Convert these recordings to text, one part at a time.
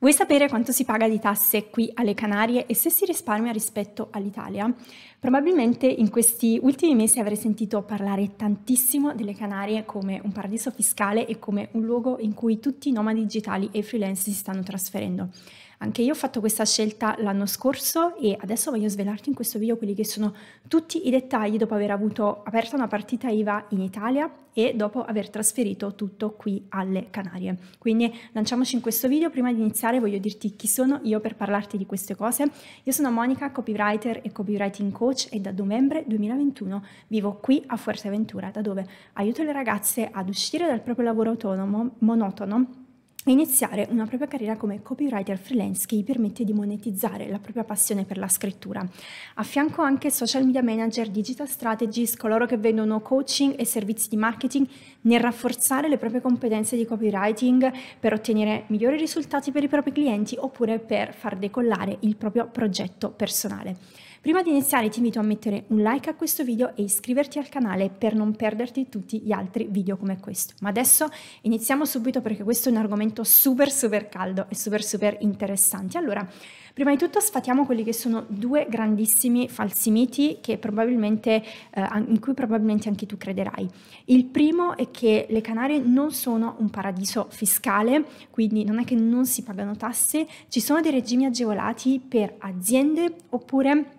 Vuoi sapere quanto si paga di tasse qui alle Canarie e se si risparmia rispetto all'Italia? Probabilmente in questi ultimi mesi avrei sentito parlare tantissimo delle Canarie come un paradiso fiscale e come un luogo in cui tutti i nomadi digitali e i freelance si stanno trasferendo. Anche io ho fatto questa scelta l'anno scorso e adesso voglio svelarti in questo video quelli che sono tutti i dettagli dopo aver avuto aperta una partita IVA in Italia e dopo aver trasferito tutto qui alle Canarie. Quindi lanciamoci in questo video, prima di iniziare voglio dirti chi sono io per parlarti di queste cose. Io sono Monica, copywriter e copywriting coach e da novembre 2021 vivo qui a Fuerteventura, da dove aiuto le ragazze ad uscire dal proprio lavoro autonomo, monotono e iniziare una propria carriera come copywriter freelance che gli permette di monetizzare la propria passione per la scrittura. A fianco anche social media manager, digital strategist, coloro che vendono coaching e servizi di marketing nel rafforzare le proprie competenze di copywriting per ottenere migliori risultati per i propri clienti oppure per far decollare il proprio progetto personale. Prima di iniziare ti invito a mettere un like a questo video e iscriverti al canale per non perderti tutti gli altri video come questo. Ma adesso iniziamo subito perché questo è un argomento super super caldo e super super interessante. Allora, prima di tutto sfatiamo quelli che sono due grandissimi falsi miti eh, in cui probabilmente anche tu crederai. Il primo è che le Canarie non sono un paradiso fiscale, quindi non è che non si pagano tasse, ci sono dei regimi agevolati per aziende oppure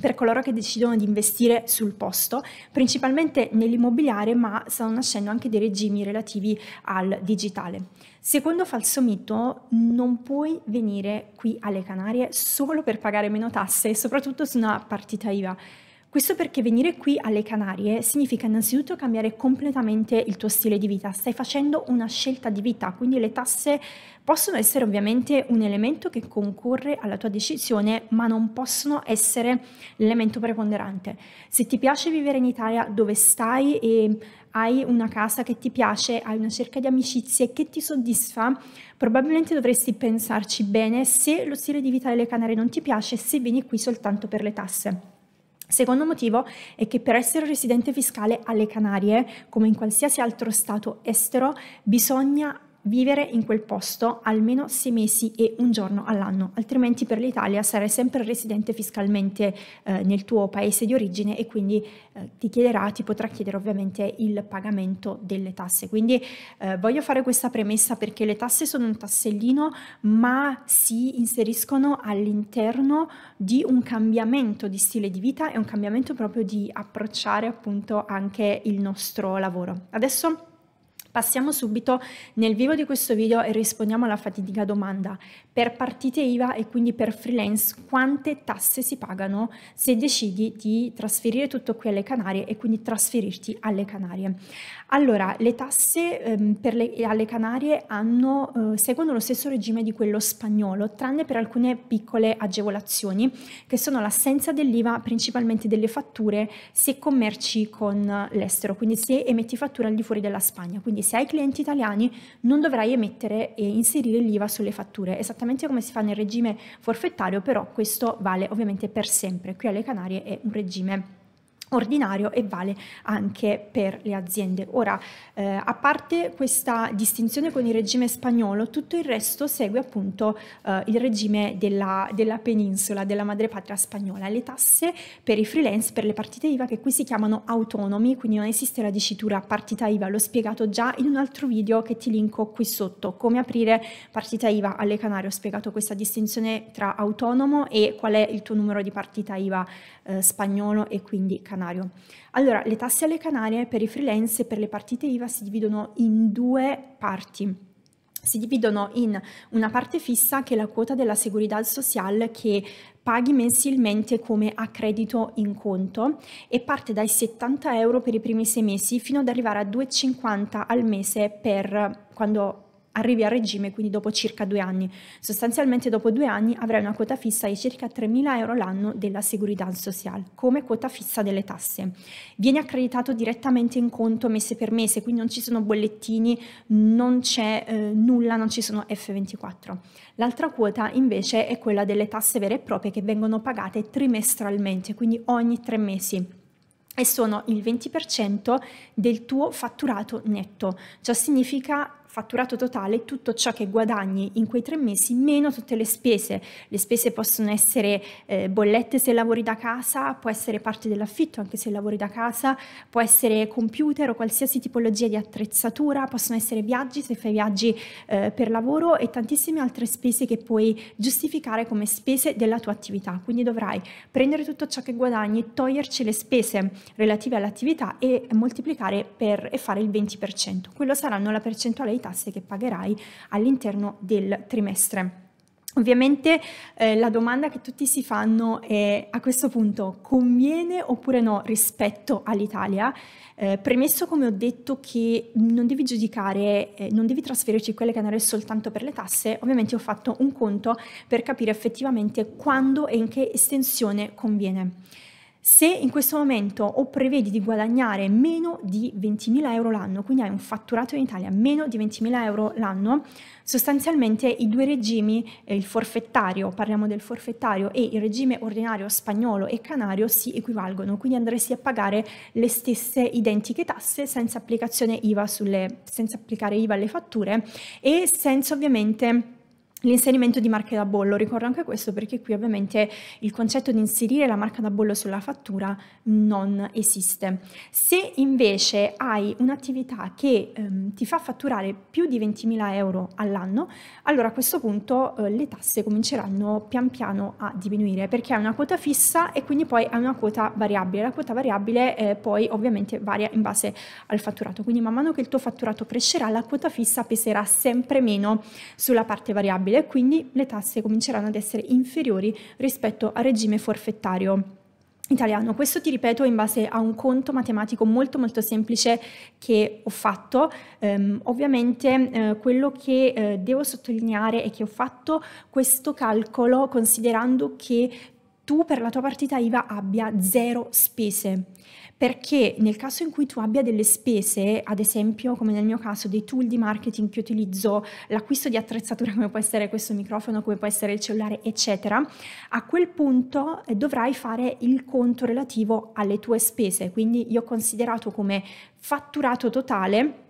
per coloro che decidono di investire sul posto, principalmente nell'immobiliare, ma stanno nascendo anche dei regimi relativi al digitale. Secondo falso mito, non puoi venire qui alle Canarie solo per pagare meno tasse e soprattutto su una partita IVA. Questo perché venire qui alle Canarie significa innanzitutto cambiare completamente il tuo stile di vita, stai facendo una scelta di vita, quindi le tasse possono essere ovviamente un elemento che concorre alla tua decisione, ma non possono essere l'elemento preponderante. Se ti piace vivere in Italia dove stai e hai una casa che ti piace, hai una cerca di amicizie che ti soddisfa, probabilmente dovresti pensarci bene se lo stile di vita delle Canarie non ti piace, se vieni qui soltanto per le tasse. Secondo motivo è che per essere residente fiscale alle Canarie, come in qualsiasi altro stato estero, bisogna vivere in quel posto almeno sei mesi e un giorno all'anno, altrimenti per l'Italia sarai sempre residente fiscalmente eh, nel tuo paese di origine e quindi eh, ti chiederà, ti potrà chiedere ovviamente il pagamento delle tasse. Quindi eh, voglio fare questa premessa perché le tasse sono un tassellino, ma si inseriscono all'interno di un cambiamento di stile di vita e un cambiamento proprio di approcciare appunto anche il nostro lavoro. Adesso Passiamo subito nel vivo di questo video e rispondiamo alla fatidica domanda. Per partite IVA e quindi per freelance quante tasse si pagano se decidi di trasferire tutto qui alle Canarie e quindi trasferirti alle Canarie? Allora, le tasse ehm, le, alle Canarie hanno, eh, seguono lo stesso regime di quello spagnolo, tranne per alcune piccole agevolazioni che sono l'assenza dell'IVA principalmente delle fatture se commerci con eh, l'estero, quindi se emetti fattura al di fuori della Spagna. Quindi quindi se hai clienti italiani non dovrai emettere e inserire l'IVA sulle fatture, esattamente come si fa nel regime forfettario, però questo vale ovviamente per sempre. Qui alle Canarie è un regime ordinario e vale anche per le aziende. Ora, eh, a parte questa distinzione con il regime spagnolo, tutto il resto segue appunto eh, il regime della, della, penisola, della madrepatria spagnola. Le tasse per i freelance, per le partite IVA che qui si chiamano autonomi, quindi non esiste la dicitura partita IVA, l'ho spiegato già in un altro video che ti linko qui sotto, come aprire partita IVA alle Canarie, ho spiegato questa distinzione tra autonomo e qual è il tuo numero di partita IVA eh, spagnolo e quindi canario canario? Allora, le tasse alle Canarie per i freelance e per le partite IVA si dividono in due parti si dividono in una parte fissa che è la quota della Seguridad Social che paghi mensilmente come accredito in conto e parte dai 70 euro per i primi sei mesi fino ad arrivare a 2,50 al mese per quando arrivi a regime quindi dopo circa due anni. Sostanzialmente dopo due anni avrai una quota fissa di circa 3.000 euro l'anno della Seguridad Social come quota fissa delle tasse. Viene accreditato direttamente in conto mese per mese, quindi non ci sono bollettini, non c'è eh, nulla, non ci sono F24. L'altra quota invece è quella delle tasse vere e proprie che vengono pagate trimestralmente, quindi ogni tre mesi e sono il 20% del tuo fatturato netto. Ciò significa fatturato totale tutto ciò che guadagni in quei tre mesi meno tutte le spese. Le spese possono essere eh, bollette se lavori da casa, può essere parte dell'affitto anche se lavori da casa, può essere computer o qualsiasi tipologia di attrezzatura, possono essere viaggi se fai viaggi eh, per lavoro e tantissime altre spese che puoi giustificare come spese della tua attività. Quindi dovrai prendere tutto ciò che guadagni, toglierci le spese relative all'attività e moltiplicare per, e fare il 20%. Quello saranno la percentuale tasse che pagherai all'interno del trimestre. Ovviamente eh, la domanda che tutti si fanno è a questo punto conviene oppure no rispetto all'Italia? Eh, premesso come ho detto che non devi giudicare, eh, non devi trasferirci quelle canali soltanto per le tasse, ovviamente ho fatto un conto per capire effettivamente quando e in che estensione conviene. Se in questo momento o prevedi di guadagnare meno di 20.000 euro l'anno, quindi hai un fatturato in Italia meno di 20.000 euro l'anno, sostanzialmente i due regimi, eh, il forfettario, parliamo del forfettario, e il regime ordinario spagnolo e canario si equivalgono, quindi andresti a pagare le stesse identiche tasse senza applicazione IVA sulle, senza applicare IVA alle fatture e senza ovviamente L'inserimento di marche da bollo, ricordo anche questo perché qui ovviamente il concetto di inserire la marca da bollo sulla fattura non esiste. Se invece hai un'attività che ehm, ti fa fatturare più di 20.000 euro all'anno, allora a questo punto eh, le tasse cominceranno pian piano a diminuire perché hai una quota fissa e quindi poi hai una quota variabile. La quota variabile eh, poi ovviamente varia in base al fatturato, quindi man mano che il tuo fatturato crescerà la quota fissa peserà sempre meno sulla parte variabile stabile e quindi le tasse cominceranno ad essere inferiori rispetto al regime forfettario italiano. Questo ti ripeto in base a un conto matematico molto molto semplice che ho fatto. Um, ovviamente eh, quello che eh, devo sottolineare è che ho fatto questo calcolo considerando che tu per la tua partita IVA abbia zero spese, perché nel caso in cui tu abbia delle spese, ad esempio come nel mio caso dei tool di marketing che utilizzo, l'acquisto di attrezzature come può essere questo microfono, come può essere il cellulare, eccetera, a quel punto eh, dovrai fare il conto relativo alle tue spese, quindi io ho considerato come fatturato totale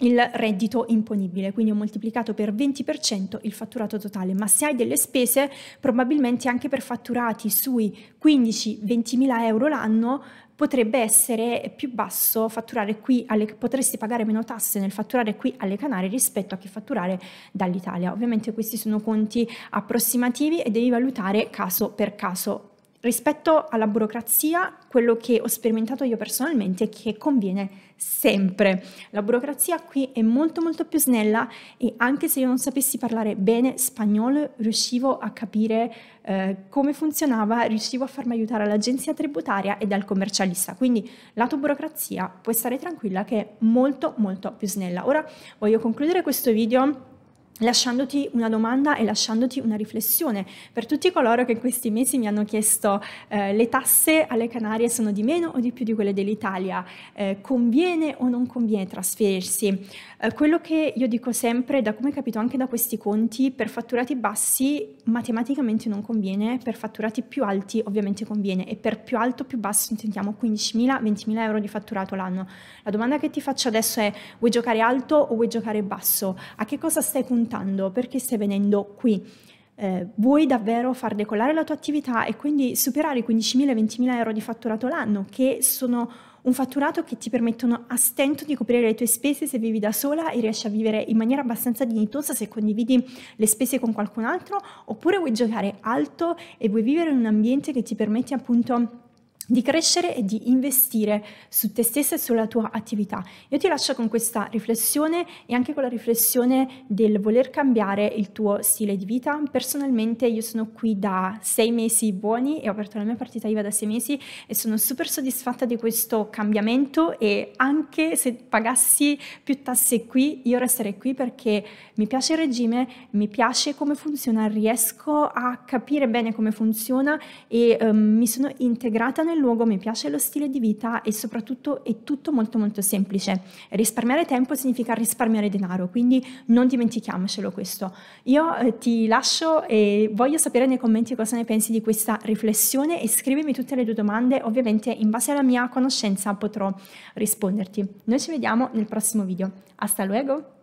il reddito imponibile, quindi ho moltiplicato per 20% il fatturato totale, ma se hai delle spese probabilmente anche per fatturati sui 15-20 mila euro l'anno potrebbe essere più basso fatturare qui, alle, potresti pagare meno tasse nel fatturare qui alle Canarie rispetto a che fatturare dall'Italia. Ovviamente questi sono conti approssimativi e devi valutare caso per caso rispetto alla burocrazia, quello che ho sperimentato io personalmente è che conviene sempre. La burocrazia qui è molto molto più snella e anche se io non sapessi parlare bene spagnolo, riuscivo a capire eh, come funzionava, riuscivo a farmi aiutare all'agenzia tributaria e dal commercialista. Quindi lato burocrazia puoi stare tranquilla che è molto molto più snella. Ora voglio concludere questo video lasciandoti una domanda e lasciandoti una riflessione per tutti coloro che in questi mesi mi hanno chiesto eh, le tasse alle Canarie sono di meno o di più di quelle dell'Italia, eh, conviene o non conviene trasferirsi. Eh, quello che io dico sempre, da come capito anche da questi conti, per fatturati bassi matematicamente non conviene, per fatturati più alti ovviamente conviene e per più alto più basso intendiamo 15.000, 20.000 euro di fatturato l'anno. La domanda che ti faccio adesso è vuoi giocare alto o vuoi giocare basso? A che cosa stai puntando? puntando, perché stai venendo qui. Eh, vuoi davvero far decollare la tua attività e quindi superare i 15.000-20.000 euro di fatturato l'anno, che sono un fatturato che ti permettono a stento di coprire le tue spese se vivi da sola e riesci a vivere in maniera abbastanza dignitosa se condividi le spese con qualcun altro, oppure vuoi giocare alto e vuoi vivere in un ambiente che ti permette appunto di crescere e di investire su te stessa e sulla tua attività. Io ti lascio con questa riflessione e anche con la riflessione del voler cambiare il tuo stile di vita. Personalmente io sono qui da sei mesi buoni e ho aperto la mia partita IVA da sei mesi e sono super soddisfatta di questo cambiamento e anche se pagassi più tasse qui io resterei qui perché mi piace il regime, mi piace come funziona, riesco a capire bene come funziona e um, mi sono integrata nel luogo, mi piace lo stile di vita e soprattutto è tutto molto molto semplice. Risparmiare tempo significa risparmiare denaro, quindi non dimentichiamocelo questo. Io eh, ti lascio e voglio sapere nei commenti cosa ne pensi di questa riflessione e scrivimi tutte le tue domande, ovviamente in base alla mia conoscenza potrò risponderti. Noi ci vediamo nel prossimo video. Hasta luego!